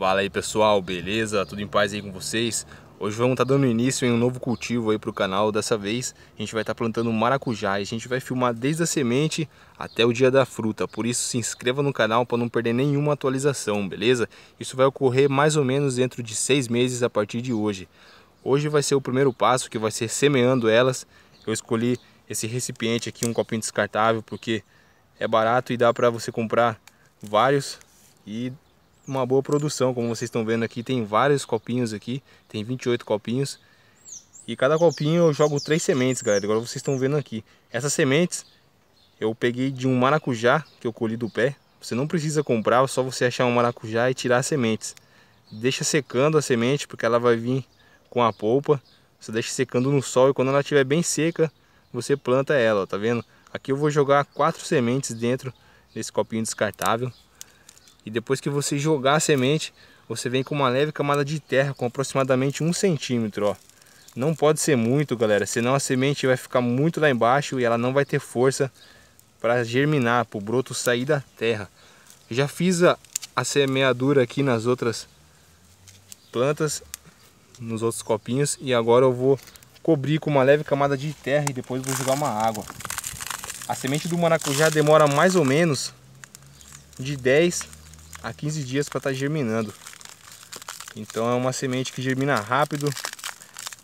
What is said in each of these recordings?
Fala aí pessoal, beleza? Tudo em paz aí com vocês? Hoje vamos estar tá dando início em um novo cultivo aí para o canal. Dessa vez a gente vai estar tá plantando maracujá e a gente vai filmar desde a semente até o dia da fruta. Por isso se inscreva no canal para não perder nenhuma atualização, beleza? Isso vai ocorrer mais ou menos dentro de seis meses a partir de hoje. Hoje vai ser o primeiro passo que vai ser semeando elas. Eu escolhi esse recipiente aqui, um copinho descartável, porque é barato e dá para você comprar vários e uma boa produção, como vocês estão vendo aqui, tem vários copinhos aqui, tem 28 copinhos. E cada copinho eu jogo três sementes, galera, agora vocês estão vendo aqui. Essas sementes eu peguei de um maracujá que eu colhi do pé. Você não precisa comprar, é só você achar um maracujá e tirar as sementes. Deixa secando a semente, porque ela vai vir com a polpa. Você deixa secando no sol e quando ela estiver bem seca, você planta ela, ó, tá vendo? Aqui eu vou jogar quatro sementes dentro desse copinho descartável. E depois que você jogar a semente, você vem com uma leve camada de terra com aproximadamente um centímetro, ó. Não pode ser muito, galera, senão a semente vai ficar muito lá embaixo e ela não vai ter força para germinar, para o broto sair da terra. já fiz a, a semeadura aqui nas outras plantas, nos outros copinhos e agora eu vou cobrir com uma leve camada de terra e depois vou jogar uma água. A semente do maracujá demora mais ou menos de 10 a 15 dias para estar tá germinando. Então é uma semente que germina rápido.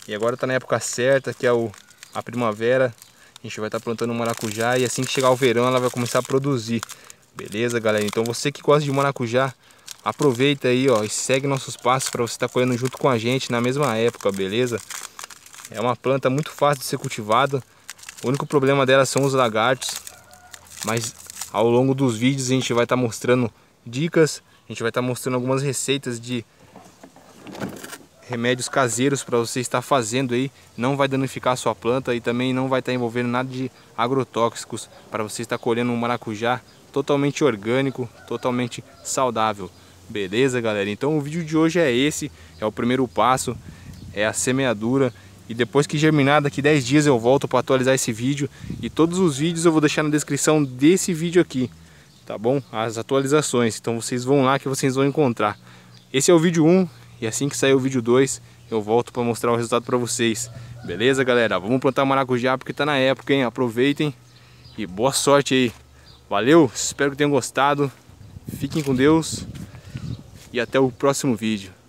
E agora está na época certa, que é o, a primavera. A gente vai estar tá plantando maracujá e assim que chegar o verão ela vai começar a produzir. Beleza, galera? Então você que gosta de maracujá, aproveita aí, ó, e segue nossos passos para você estar tá colhendo junto com a gente na mesma época, beleza? É uma planta muito fácil de ser cultivada. O único problema dela são os lagartos. Mas ao longo dos vídeos a gente vai estar tá mostrando dicas. A gente vai estar tá mostrando algumas receitas de remédios caseiros para você estar fazendo aí, não vai danificar a sua planta e também não vai estar tá envolvendo nada de agrotóxicos para você estar colhendo um maracujá totalmente orgânico, totalmente saudável. Beleza, galera? Então o vídeo de hoje é esse, é o primeiro passo, é a semeadura e depois que germinar, daqui 10 dias eu volto para atualizar esse vídeo e todos os vídeos eu vou deixar na descrição desse vídeo aqui tá bom? As atualizações, então vocês vão lá que vocês vão encontrar. Esse é o vídeo 1 e assim que sair o vídeo 2 eu volto para mostrar o resultado para vocês. Beleza, galera? Vamos plantar maracujá porque tá na época, hein? Aproveitem e boa sorte aí. Valeu, espero que tenham gostado. Fiquem com Deus e até o próximo vídeo.